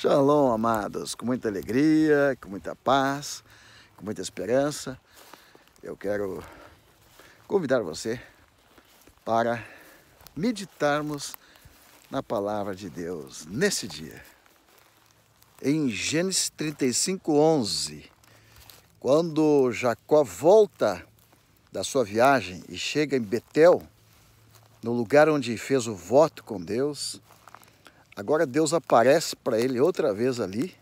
Shalom, amados, com muita alegria, com muita paz, com muita esperança. Eu quero convidar você para meditarmos na palavra de Deus nesse dia. Em Gênesis 35, 11, quando Jacó volta da sua viagem e chega em Betel, no lugar onde fez o voto com Deus, Agora Deus aparece para ele outra vez ali,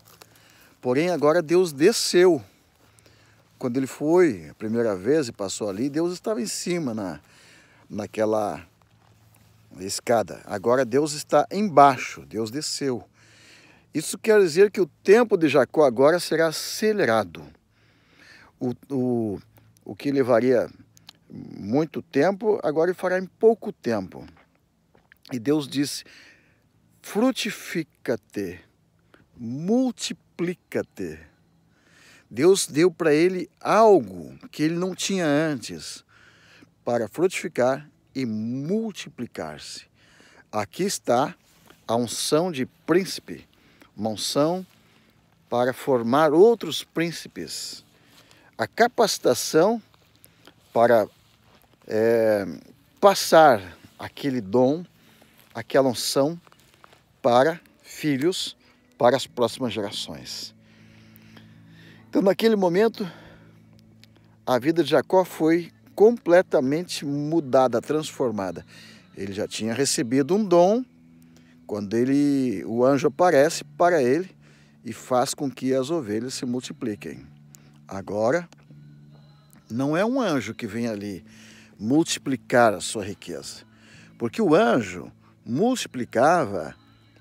porém agora Deus desceu. Quando ele foi a primeira vez e passou ali, Deus estava em cima na, naquela escada. Agora Deus está embaixo, Deus desceu. Isso quer dizer que o tempo de Jacó agora será acelerado. O, o, o que levaria muito tempo, agora ele fará em pouco tempo. E Deus disse: frutifica-te, multiplica-te. Deus deu para ele algo que ele não tinha antes, para frutificar e multiplicar-se. Aqui está a unção de príncipe, uma unção para formar outros príncipes. A capacitação para é, passar aquele dom, aquela unção para filhos, para as próximas gerações. Então, naquele momento, a vida de Jacó foi completamente mudada, transformada. Ele já tinha recebido um dom quando ele, o anjo aparece para ele e faz com que as ovelhas se multipliquem. Agora, não é um anjo que vem ali multiplicar a sua riqueza, porque o anjo multiplicava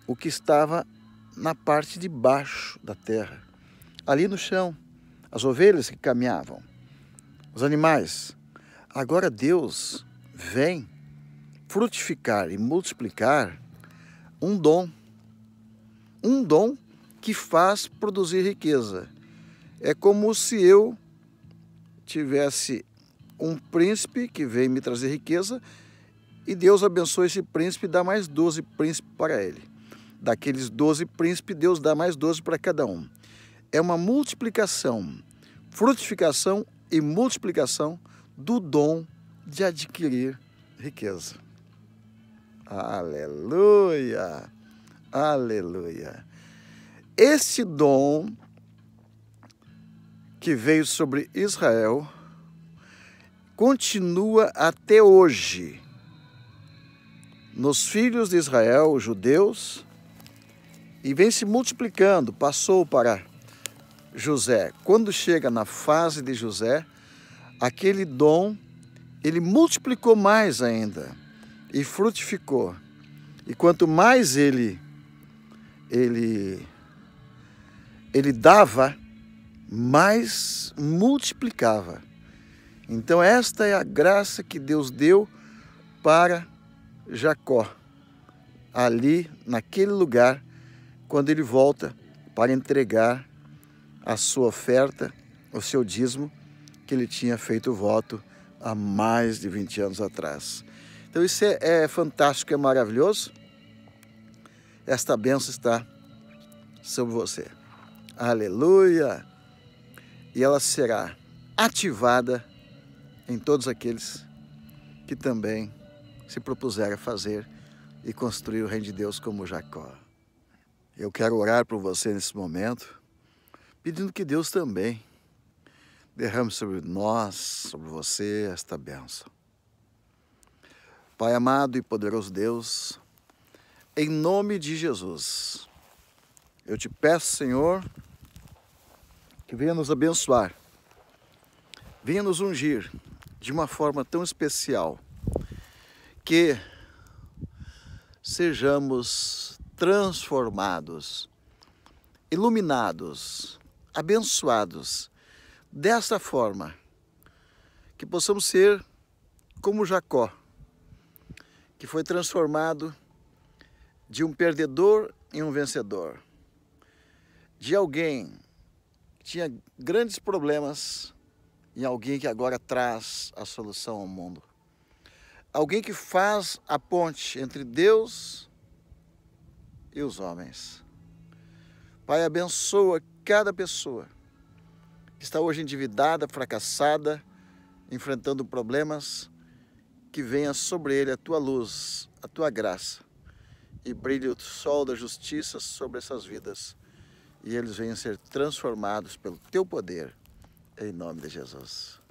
o que estava na parte de baixo da terra, ali no chão, as ovelhas que caminhavam, os animais. Agora Deus vem frutificar e multiplicar um dom, um dom que faz produzir riqueza. É como se eu tivesse um príncipe que veio me trazer riqueza e Deus abençoa esse príncipe e dá mais 12 príncipes para ele. Daqueles doze príncipes, Deus dá mais doze para cada um. É uma multiplicação, frutificação e multiplicação do dom de adquirir riqueza. Aleluia! Aleluia! Esse dom que veio sobre Israel continua até hoje nos filhos de Israel, os judeus, e vem se multiplicando, passou para José. Quando chega na fase de José, aquele dom ele multiplicou mais ainda e frutificou. E quanto mais ele ele ele dava, mais multiplicava. Então esta é a graça que Deus deu para Jacó ali naquele lugar quando ele volta para entregar a sua oferta, o seu dízimo, que ele tinha feito o voto há mais de 20 anos atrás. Então isso é, é fantástico, é maravilhoso. Esta benção está sobre você. Aleluia! E ela será ativada em todos aqueles que também se propuseram a fazer e construir o reino de Deus como Jacó. Eu quero orar por você nesse momento, pedindo que Deus também derrame sobre nós, sobre você, esta bênção. Pai amado e poderoso Deus, em nome de Jesus, eu te peço, Senhor, que venha nos abençoar, venha nos ungir de uma forma tão especial, que sejamos transformados, iluminados, abençoados. Desta forma, que possamos ser como Jacó, que foi transformado de um perdedor em um vencedor, de alguém que tinha grandes problemas em alguém que agora traz a solução ao mundo, alguém que faz a ponte entre Deus e os homens. Pai, abençoa cada pessoa que está hoje endividada, fracassada, enfrentando problemas, que venha sobre ele a tua luz, a tua graça e brilhe o sol da justiça sobre essas vidas e eles venham ser transformados pelo teu poder, em nome de Jesus.